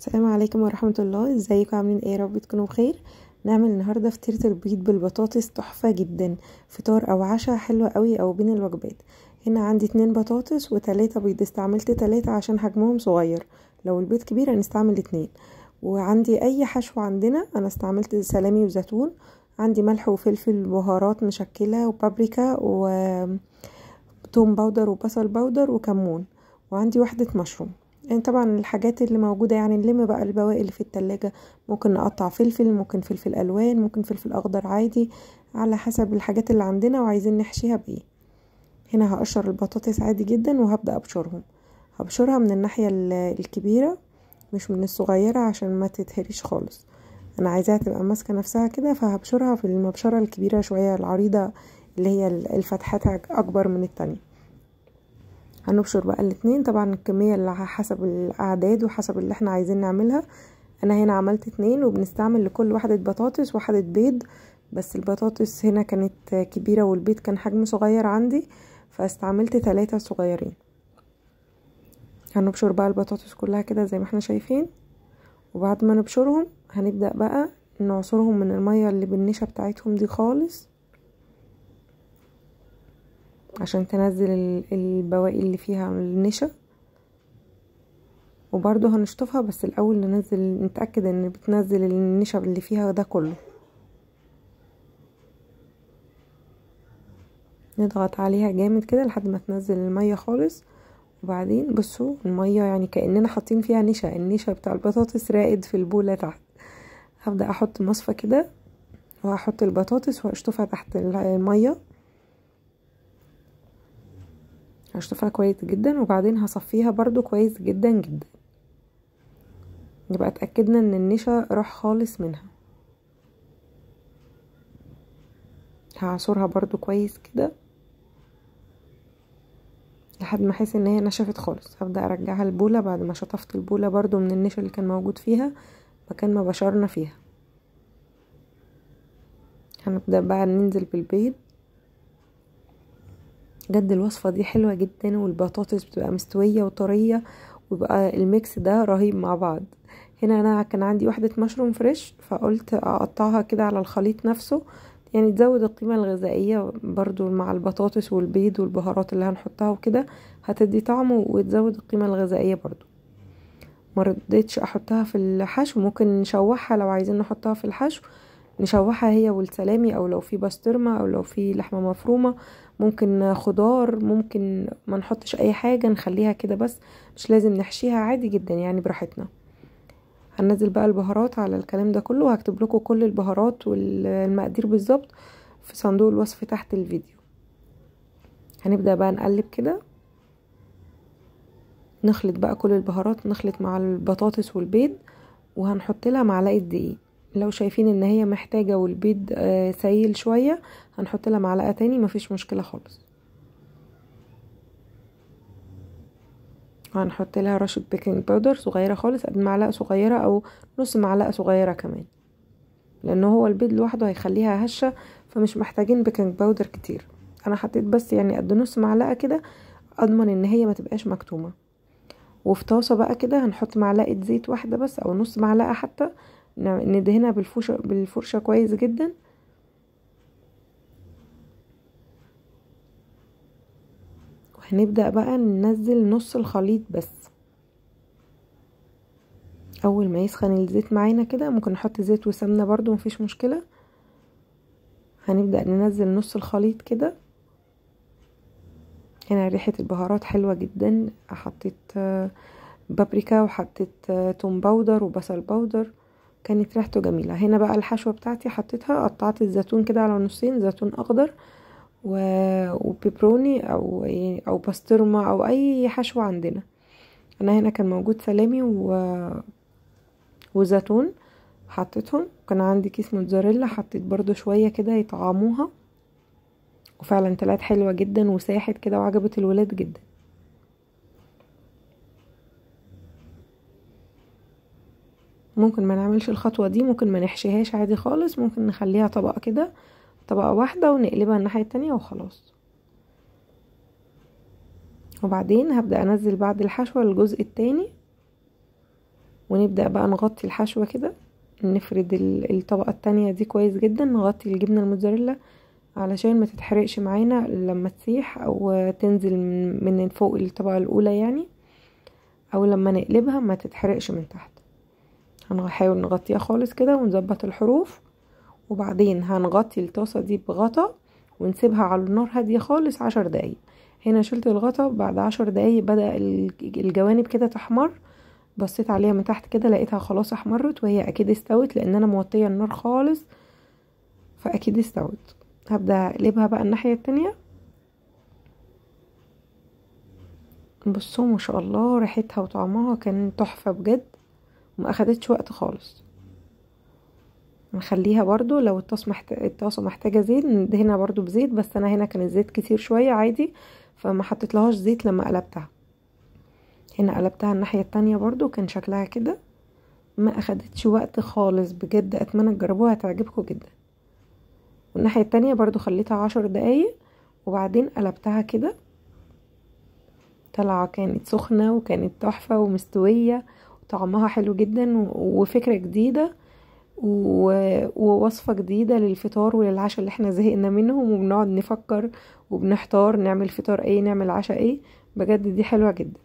السلام عليكم ورحمة الله ازيكم عاملين ايه رب تكونوا بخير نعمل النهاردة فطيرة البيض بالبطاطس تحفة جدا فطار او عشاء حلوة قوي او بين الوجبات هنا عندي اتنين بطاطس وتلاتة بيض استعملت تلاتة عشان حجمهم صغير لو البيض كبير هنستعمل اتنين وعندي اي حشو عندنا انا استعملت سلامي وزيتون عندي ملح وفلفل بهارات مشكلة وبابريكا و توم باودر وبصل باودر وكمون وعندي وحدة مشروم يعني طبعا الحاجات اللي موجودة يعني نلم بقى البواقي اللي في التلاجة ممكن نقطع فلفل ممكن فلفل ألوان ممكن فلفل أخضر عادي على حسب الحاجات اللي عندنا وعايزين نحشيها بإيه هنا هقشر البطاطس عادي جدا وهبدأ أبشرهم هبشرها من الناحية الكبيرة مش من الصغيرة عشان ما تتهريش خالص أنا عايزاها تبقى ماسكة نفسها كده فهبشرها في المبشرة الكبيرة شوية العريضة اللي هي الفتحات أكبر من التانية هنبشر بقى الاتنين طبعا الكمية اللي حسب الاعداد وحسب اللي احنا عايزين نعملها انا هنا عملت اتنين وبنستعمل لكل واحدة بطاطس واحدة بيض بس البطاطس هنا كانت كبيرة والبيض كان حجم صغير عندي فاستعملت ثلاثة صغيرين هنبشر بقى البطاطس كلها كده زي ما احنا شايفين وبعد ما نبشرهم هنبدأ بقى نعصرهم من المية اللي بالنشا بتاعتهم دي خالص عشان تنزل البواقي اللي فيها النشا وبرده هنشطفها بس الاول ننزل نتاكد ان بتنزل النشا اللي فيها ده كله نضغط عليها جامد كده لحد ما تنزل الميه خالص وبعدين بصوا الميه يعني كاننا حاطين فيها نشا النشا بتاع البطاطس راقد في البوله تحت هبدا احط مصفى كده وهحط البطاطس واشطفها تحت الميه هشطفها كويس جدا وبعدين هصفيها برضو كويس جدا جدا يبقى اتأكدنا ان النشا راح خالص منها هعصرها برضو كويس كده لحد ما احس ان هي نشفت خالص هبدا ارجعها البوله بعد ما شطفت البوله برضو من النشا اللي كان موجود فيها مكان ما بشرنا فيها هنبدا بقى ننزل بالبيض بجد الوصفة دي حلوة جدا والبطاطس بتبقى مستوية وطرية ويبقى الميكس ده رهيب مع بعض هنا انا كان عندي وحدة مشروم فريش فقلت اقطعها كده على الخليط نفسه يعني تزود القيمة الغذائية برضو مع البطاطس والبيض والبهارات اللي هنحطها وكده هتدي طعم وتزود القيمة الغذائية برضو مرضتش احطها في الحشو ممكن نشوحها لو عايزين نحطها في الحشو نشوحها هي والسلامي او لو في بسطرمه او لو في لحمه مفرومه ممكن خضار ممكن ما نحطش اي حاجه نخليها كده بس مش لازم نحشيها عادي جدا يعني براحتنا هننزل بقى البهارات على الكلام ده كله وهكتب لكم كل البهارات والمقادير بالظبط في صندوق الوصف تحت الفيديو هنبدا بقى نقلب كده نخلط بقى كل البهارات نخلط مع البطاطس والبيض وهنحط لها معلقه دقيق لو شايفين ان هي محتاجة والبيض آه، سايل شوية هنحط لها معلقة تاني مفيش مشكلة خالص هنحط لها رشة بيكنج باودر صغيرة خالص قد معلقة صغيرة او نص معلقة صغيرة كمان لان هو البيض لوحده هيخليها هشة فمش محتاجين بيكنج باودر كتير انا حطيت بس يعني قد نص معلقة كده اضمن ان هي ما تبقاش مكتومة وفي طاسة بقى كده هنحط معلقة زيت واحدة بس او نص معلقة حتى ندهنها بالفرشة, بالفرشة كويس جدا هنبدأ بقى ننزل نص الخليط بس اول ما يسخن الزيت معانا كده ممكن نحط زيت وسمنه برده مفيش مشكله هنبدا ننزل نص الخليط كده هنا ريحه البهارات حلوه جدا حطيت آه، بابريكا وحطيت آه، توم باودر وبصل باودر كانت ريحته جميلة هنا بقى الحشوة بتاعتي حطيتها قطعت الزيتون كده على نصين زيتون اخضر و... وبيبروني او يعني او باسترما او اي حشوة عندنا انا هنا كان موجود سلامي و... وزيتون حطيتهم كان عندي كيس موتزاريلا حطيت برضو شوية كده يطعموها وفعلا طلعت حلوة جدا وساحت كده وعجبت الولاد جدا ممكن ما نعملش الخطوة دي ممكن ما نحشيهاش عادي خالص ممكن نخليها طبقة كده طبقة واحدة ونقلبها الناحية التانية وخلاص وبعدين هبدأ انزل بعد الحشوة الجزء التاني ونبدأ بقى نغطي الحشوة كده نفرد الطبقة التانية دي كويس جدا نغطي الجبنة الموتزاريلا علشان ما تتحرقش معانا لما تسيح او تنزل من فوق الطبقة الاولى يعني او لما نقلبها ما تتحرقش من تحت هنحاول نغطيها خالص كده ونظبط الحروف وبعدين هنغطي الطاسة دي بغطا ونسيبها على النار هادية خالص عشر دقايق هنا شلت الغطا بعد عشر دقايق بدأ الجوانب كده تحمر بصيت عليها من تحت كده لقيتها خلاص احمرت وهي اكيد استوت لان انا موطية النار خالص فاكيد استوت هبدأ اقلبها بقى الناحية التانية بصوا ما شاء الله ريحتها وطعمها كان تحفة بجد ما اخدتش وقت خالص نخليها برضو لو الطاسه محتاجه محتاجه زيت ندهنها برضو بزيت بس انا هنا كان الزيت كتير شويه عادي فما حطيت لهاش زيت لما قلبتها هنا قلبتها الناحيه التانية برضو كان شكلها كده ما اخدتش وقت خالص بجد اتمنى تجربوها هتعجبكم جدا والناحيه التانية برضو خليتها عشر دقايق وبعدين قلبتها كده طالعه كانت سخنه وكانت تحفه ومستويه طعمها حلو جدا وفكرة جديدة ووصفة جديدة للفطار وللعشاء اللي احنا زهقنا منهم وبنقعد نفكر وبنحتار نعمل فطار ايه نعمل عشاء ايه بجد دي حلوة جدا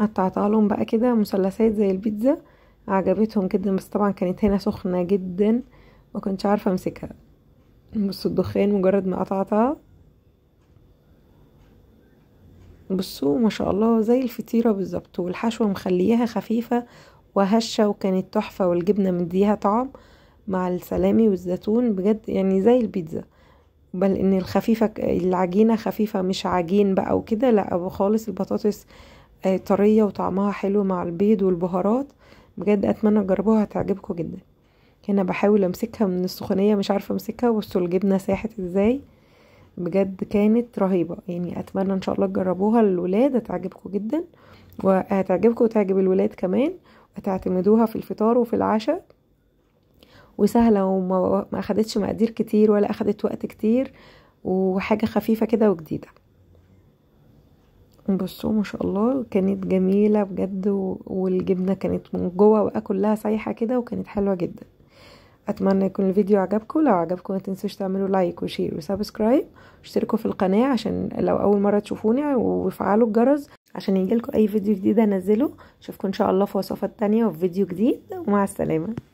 قطعت لهم بقى كده مثلثات زي البيتزا عجبتهم جدا بس طبعا كانت هنا سخنة جدا ما كنتش عارفة امسكها بص الدخان مجرد ما قطعتها بصوا ما شاء الله زي الفطيرة بالظبط والحشوة مخليها خفيفة وهشة وكانت تحفة والجبنة مديها طعم مع السلامي والزيتون بجد يعني زي البيتزا بل ان الخفيفة العجينة خفيفة مش عجين بقى وكده لا خالص البطاطس آه، طرية وطعمها حلو مع البيض والبهارات بجد اتمنى تجربوها هتعجبكم جدا هنا بحاول امسكها من السخونية مش عارفة امسكها بصوا الجبنة ساحت ازاي بجد كانت رهيبة يعني أتمنى إن شاء الله تجربوها للولاد هتعجبكم جدا وهتعجبكم وتعجب الولاد كمان هتعتمدوها في الفطار وفي العشاء وسهلة وما أخدتش مقادير كتير ولا أخدت وقت كتير وحاجة خفيفة كده وجديدة بصوا ما شاء الله كانت جميلة بجد والجبنة كانت من جوه وأكلها سايحة كده وكانت حلوة جدا اتمنى يكون الفيديو عجبكم لو عجبكم ما تنسوش تعملوا لايك وشير وسبسكرايب واشتركوا في القناه عشان لو اول مره تشوفوني وفعلوا الجرس عشان يجيلكم اي فيديو جديد انزله اشوفكم ان شاء الله في وصفات تانية وفي فيديو جديد ومع السلامه